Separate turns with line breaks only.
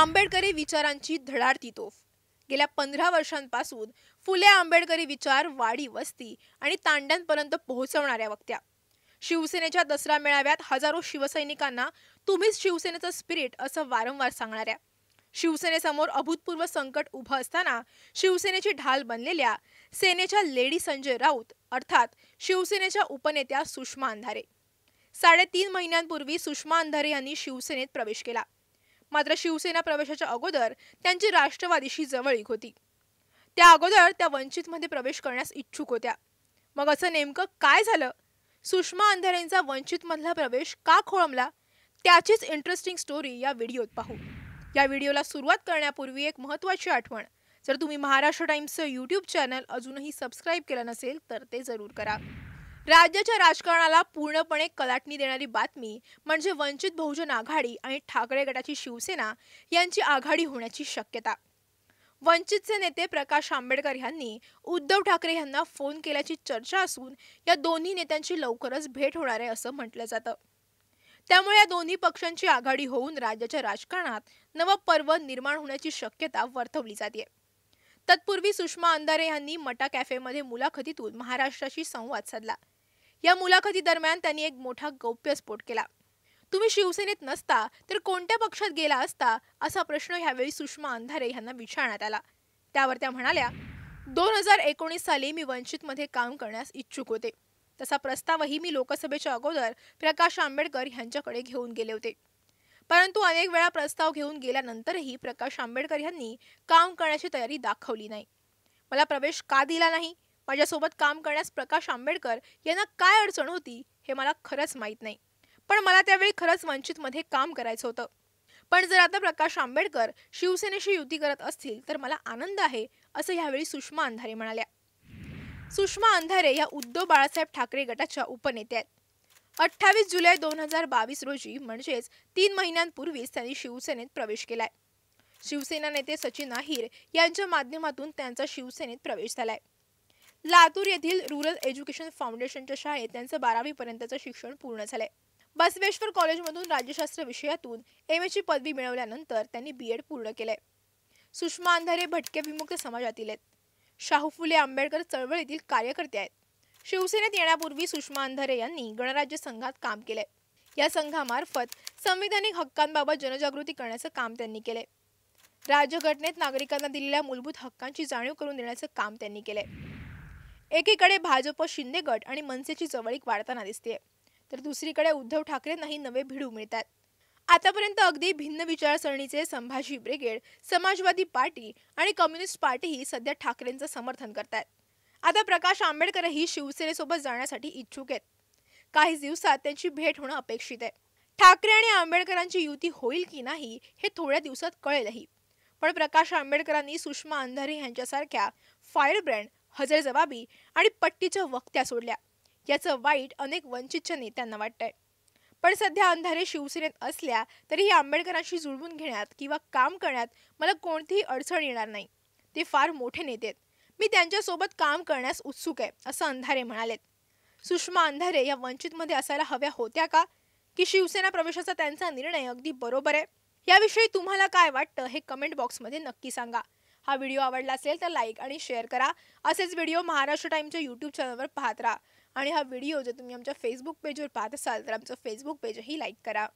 आंबेडकरी विचारांची धडाडती तोफ गेल्या पंधरा वर्षांपासून फुले आंबेडकरी विचार वाडी वस्ती आणि तांड्यांपर्यंत पोहोचवणाऱ्या वक्त्या शिवसेनेच्या दसरा मेळाव्यात हजारो शिवसैनिकांना तुम्हीच शिवसेनेचं स्पिरिट असं वारंवार सांगणाऱ्या शिवसेनेसमोर अभूतपूर्व संकट उभं असताना शिवसेनेची ढाल बनलेल्या सेनेच्या लेडी संजय राऊत अर्थात शिवसेनेच्या उपनेत्या सुषमा अंधारे साडेतीन महिन्यांपूर्वी सुषमा अंधारे यांनी शिवसेनेत प्रवेश केला मात्र शिवसेना प्रवेशाच्या अगोदर त्यांची राष्ट्रवादीशी जवळीक होती त्या अगोदर त्या वंचितमध्ये प्रवेश करण्यास इच्छुक होत्या मग असं नेमकं काय झालं सुषमा अंधारेंचा वंचितमधला प्रवेश का खोळंबला त्याचीच इंटरेस्टिंग स्टोरी या व्हिडिओत पाहू या व्हिडिओला सुरुवात करण्यापूर्वी एक महत्त्वाची आठवण जर तुम्ही महाराष्ट्र टाइम्सचं यूट्यूब चॅनल अजूनही सबस्क्राईब केलं नसेल तर ते जरूर करा राज्याच्या राजकारणाला पूर्णपणे कलाटणी देणारी बातमी म्हणजे वंचित बहुजन आघाडी आणि ठाकरे गटाची शिवसेना यांची आघाडी होण्याची शक्यता वंचितचे नेते प्रकाश आंबेडकर यांनी उद्धव ठाकरे यांना फोन केल्याची चर्चा असून या दोन्ही नेत्यांची लवकरच भेट होणार आहे असं म्हटलं जातं त्यामुळे या दोन्ही पक्षांची आघाडी होऊन राज्याच्या राजकारणात नवं पर्व निर्माण होण्याची शक्यता वर्तवली जाते तत्पूर्वी सुषमा अंधारे यांनी मटा कॅफेमध्ये मुलाखतीतून महाराष्ट्राशी संवाद साधला या मुलाखती दरम्यान त्यांनी एक मोठा गौप्यस्फोट केला तुम्ही शिवसेनेत नसता तर कोणत्या पक्षात गेला असता असा प्रश्न ह्यावेळी सुषमा अंधारे यांना विचारण्यात आला त्यावर त्या म्हणाल्या दोन हजार एकोणीस साली मी वंचित मध्ये काम करण्यास इच्छुक होते तसा प्रस्तावही मी लोकसभेच्या अगोदर प्रकाश आंबेडकर यांच्याकडे घेऊन गेले होते परंतु अनेक वेळा प्रस्ताव घेऊन गेल्यानंतरही प्रकाश आंबेडकर यांनी काम करण्याची तयारी दाखवली नाही मला प्रवेश का दिला नाही माझ्यासोबत काम करण्यास प्रकाश आंबेडकर यांना काय अडचण होती हे मला खरंच माहीत नाही पण मला त्यावेळी खरंच वंचितमध्ये काम करायचं होतं पण जर आता प्रकाश आंबेडकर शिवसेनेशी युती करत असतील तर मला आनंद आहे असं यावेळी सुषमा अंधारे म्हणाल्या सुषमा अंधारे या उद्धव बाळासाहेब ठाकरे गटाच्या उपनेत्या आहेत अठ्ठावीस जुलै दोन हजार बावीस रोजी म्हणजेच तीन महिन्यांपूर्वीच त्यांनी शिवसेनेत प्रवेश केलाय शिवसेना नेते सचिन अहिर यांच्या माध्यमातून त्यांचा शिवसेनेत प्रवेश झालाय लातूर येथील रुरल एज्युकेशन फाउंडेशनच्या शाळेत त्यांचं बारावीपर्यंतचं शिक्षण पूर्ण झालंय बसवेश्वर कॉलेजमधून राज्यशास्त्र विषयातून एम एची पदवी मिळवल्यानंतर त्यांनी बी एड पूर्ण केलंय सुषमा अंधारे भटके विमुक्त समाजातील आहेत शाहू फुले आंबेडकर चळवळीतील कार्यकर्ते आहेत शिवसेनेत येण्यापूर्वी सुषमा अंधारे यांनी गणराज्य संघात काम केले या संघामार्फत संविधानिक हक्कांबाबत जनजागृती करण्याचं काम त्यांनी केले राज्यघटनेत नागरिकांना दिलेल्या मूलभूत हक्कांची जाणीव करून देण्याचं काम त्यांनी केले एकीकडे भाजप शिंदे गट आणि मनसेची जवळीक वाढताना दिसते तर दुसरीकडे उद्धव ठाकरेंनाही नवे भिडू मिळतात आतापर्यंत अगदी भिन्न विचारसरणीचे संभाजी ब्रिगेड समाजवादी पार्टी आणि कम्युनिस्ट पार्टीही सध्या ठाकरेंचं समर्थन करतात आता प्रकाश आंबेडकरही शिवसेनेसोबत जाण्यासाठी इच्छुक आहेत काही दिवसात त्यांची भेट होणं अपेक्षित आहे ठाकरे आणि आंबेडकरांची युती होईल की नाही हे थोड्या दिवसात कळेलही पण प्रकाश आंबेडकरांनी सुषमा अंधारे यांच्यासारख्या फायर ब्रँड हजर जबाबी आणि पट्टीच्या वक्त्या सोडल्या याचं वाईट अनेक वंचितच्या नेत्यांना वाटतंय पण सध्या अंधारे शिवसेनेत असल्या तरीही आंबेडकरांशी जुळवून घेण्यात किंवा काम करण्यात मला कोणतीही अडचण येणार नाही ते फार मोठे नेते आहेत मी त्यांच्यासोबत काम करण्यास उत्सुक आहे असं अंधारे म्हणालेत सुषमा अंधारे या वंचितमध्ये असायला हव्या होत्या का की शिवसेना प्रवेशाचा त्यांचा निर्णय अगदी बरोबर आहे याविषयी तुम्हाला काय वाटतं हे कमेंट बॉक्समध्ये नक्की सांगा हा व्हिडिओ आवडला असेल तर लाईक आणि शेअर करा असेच व्हिडिओ महाराष्ट्र टाईमच्या यूट्यूब चॅनलवर पाहत राहा आणि हा व्हिडिओ जर तुम्ही आमच्या फेसबुक पेजवर पाहत असाल तर आमचं फेसबुक पेजही लाईक करा